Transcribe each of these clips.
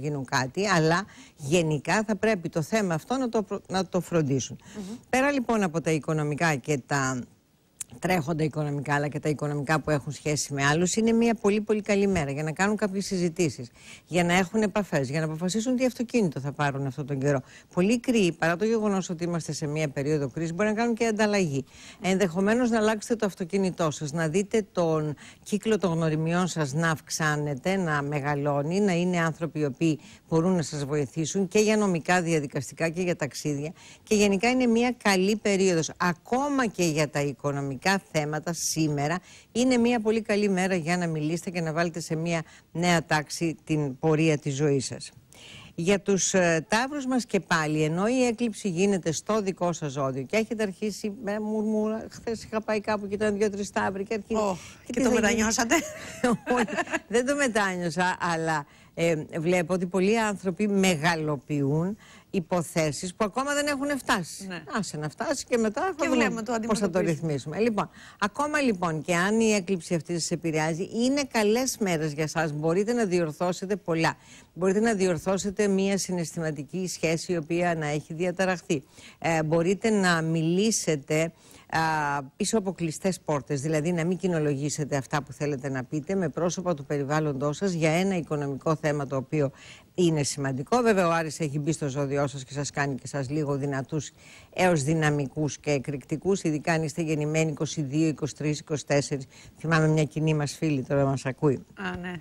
γίνουν κάτι, αλλά γενικά θα πρέπει το θέμα αυτό να το, να το φροντίσουν. Πέρα λοιπόν από τα οικονομικά και τα τρέχοντα οικονομικά αλλά και τα οικονομικά που έχουν σχέση με άλλους, είναι μια πολύ πολύ καλή μέρα για να κάνουν κάποιες συζητήσεις, για να έχουν επαφές, για να αποφασίσουν τι αυτοκίνητο θα πάρουν αυτόν τον καιρό. Πολλοί κρύοι, παρά το γεγονός ότι είμαστε σε μια περίοδο κρίσης, μπορεί να κάνουν και ανταλλαγή. Ενδεχομένως να αλλάξετε το αυτοκίνητό σας, να δείτε τον κύκλο των γνωριμιών σας να αυξάνεται, να μεγαλώνει, να είναι άνθρωποι οι οποίοι μπορούν να σας βοηθήσουν και για νομικά διαδικαστικά και για ταξίδια και γενικά είναι μια καλή περίοδος, ακόμα και για τα οικονομικά κοινωνικά θέματα σήμερα είναι μια πολύ καλή μέρα για να μιλήσετε και να βάλετε σε μια νέα τάξη την πορεία της ζωής σας. Για τους ε, τάβρους μας και πάλι, ενώ η έκλειψη γίνεται στο δικό σας ζώδιο και έχετε αρχίσει με μουρμούρα, χθες είχα πάει κάπου και ήταν δύο-τρει και αρχίζει... και, το μετανιώσατε. Δεν το μετάνιωσα, αλλά ε, βλέπω ότι πολλοί άνθρωποι μεγαλοποιούν υποθέσεις που ακόμα δεν έχουν φτάσει. Ναι. Άσε να φτάσει και μετά θα και δούμε το πώς θα το ρυθμίσουμε. Λοιπόν, ακόμα λοιπόν και αν η έκλειψη αυτή σας επηρεάζει, είναι καλές μέρες για εσά. Μπορείτε να διορθώσετε πολλά. Μπορείτε να διορθώσετε μια συναισθηματική σχέση η οποία να έχει διαταραχθεί. Ε, μπορείτε να μιλήσετε πίσω από κλειστές πόρτες. Δηλαδή, να μην κοινολογήσετε αυτά που θέλετε να πείτε με πρόσωπα του περιβάλλοντός σας για ένα οικονομικό θέμα το οποίο είναι σημαντικό. Βέβαια ο Άρης έχει μπει στο ζώδιό σας και σας κάνει και σας λίγο δυνατούς έως δυναμικούς και εκρηκτικούς, ειδικά αν είστε γεννημένοι 22, 23, 24. Θυμάμαι μια κοινή μας φίλη τώρα μας ακούει. Α, ναι.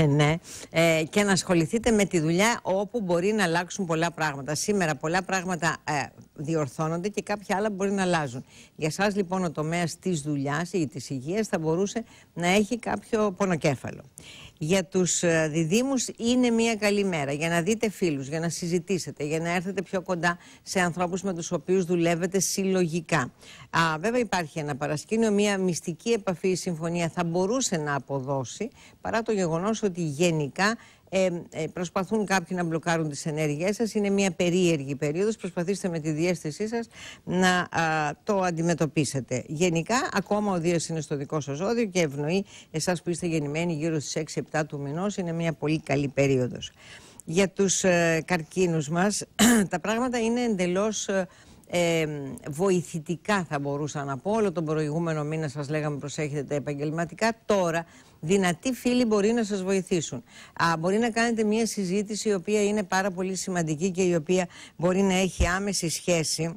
Ε, ναι. Ε, και να ασχοληθείτε με τη δουλειά όπου μπορεί να αλλάξουν πολλά πράγματα. Σήμερα πολλά πράγματα ε, διορθώνονται και κάποια άλλα μπορεί να αλλάζουν. Για σας λοιπόν ο τομέας της δουλειάς ή της υγείας θα μπορούσε να έχει κάποιο πονοκέφαλο. Για τους ε, διδήμους είναι μια καλή μέρα για να δείτε φίλους, για να συζητήσετε, για να έρθετε πιο κοντά σε ανθρώπους με τους οποίους δουλεύετε συλλογικά. Α, βέβαια υπάρχει ένα παρασκήνιο, μια μυστική επαφή η συμφωνία θα μπορούσε να αποδώσει παρά το γεγονός ότι γενικά ε, ε, προσπαθούν κάποιοι να μπλοκάρουν τις ενέργειές σας. Είναι μια περίεργη περίοδος. Προσπαθήστε με τη διέστησή σας να το αντιμετωπίσετε. Γενικά, ακόμα ο Δίας είναι στο δικό σας ζώδιο και ευνοεί εσάς που είστε γεννημένοι γύρω στις 6-7 του μηνός. Είναι μια πολύ καλή περίοδος. Για τους ε, καρκίνους μας, τα πράγματα είναι εντελώς... Ε, βοηθητικά θα μπορούσα να πω. Όλο τον προηγούμενο μήνα σας λέγαμε προσέχετε τα επαγγελματικά. Τώρα δυνατοί φίλοι μπορεί να σας βοηθήσουν. Α, μπορεί να κάνετε μια συζήτηση η οποία είναι πάρα πολύ σημαντική και η οποία μπορεί να έχει άμεση σχέση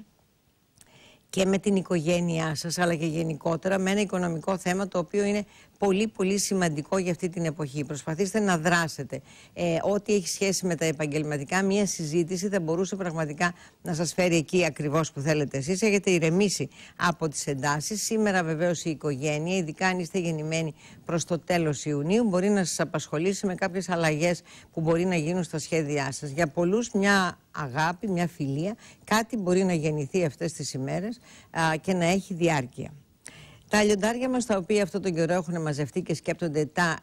και με την οικογένειά σας αλλά και γενικότερα με ένα οικονομικό θέμα το οποίο είναι πολύ πολύ σημαντικό για αυτή την εποχή. Προσπαθήστε να δράσετε. Ε, ό,τι έχει σχέση με τα επαγγελματικά, μια συζήτηση θα μπορούσε πραγματικά να σας φέρει εκεί ακριβώς που θέλετε εσείς. Έχετε ηρεμήσει από τις εντάσεις. Σήμερα βεβαίως η οικογένεια, ειδικά αν είστε γεννημένοι προς το τέλος Ιουνίου, μπορεί να σας απασχολήσει με κάποιες αλλαγές που μπορεί να γίνουν στα σχέδιά σας. Για πολλούς μια αγάπη, μια φιλία, κάτι μπορεί να γεννηθεί αυτές τις ημέρες και να έχει διάρκεια. Τα λιοντάρια μας τα οποία αυτό τον καιρό έχουν μαζευτεί και σκέπτονται τα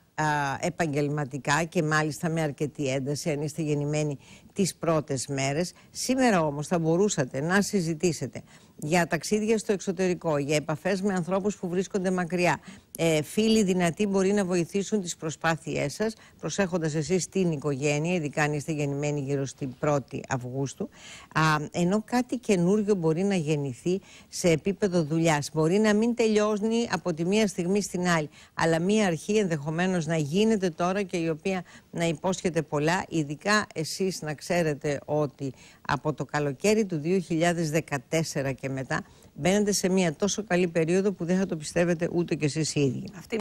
επαγγελματικά και μάλιστα με αρκετή ένταση αν είστε γεννημένοι τις πρώτες μέρες. Σήμερα όμως θα μπορούσατε να συζητήσετε για ταξίδια στο εξωτερικό, για επαφές με ανθρώπους που βρίσκονται μακριά. Ε, φίλοι δυνατοί μπορεί να βοηθήσουν τις προσπάθειές σας, προσέχοντας εσείς την οικογένεια, ειδικά αν είστε γεννημένοι γύρω στην 1η Αυγούστου, Α, ενώ κάτι καινούριο μπορεί να γεννηθεί σε επίπεδο δουλειάς. Μπορεί να μην τελειώνει από τη μία στιγμή στην άλλη, αλλά μία αρχή ενδεχομένως να γίνεται τώρα και η οποία να υπόσχεται πολλά. Ειδικά εσείς να ξέρετε ότι από το καλοκαίρι του 2014 και μετά μπαίνετε σε μια τόσο καλή περίοδο που δεν θα το πιστεύετε ούτε και εσείς οι ίδιοι.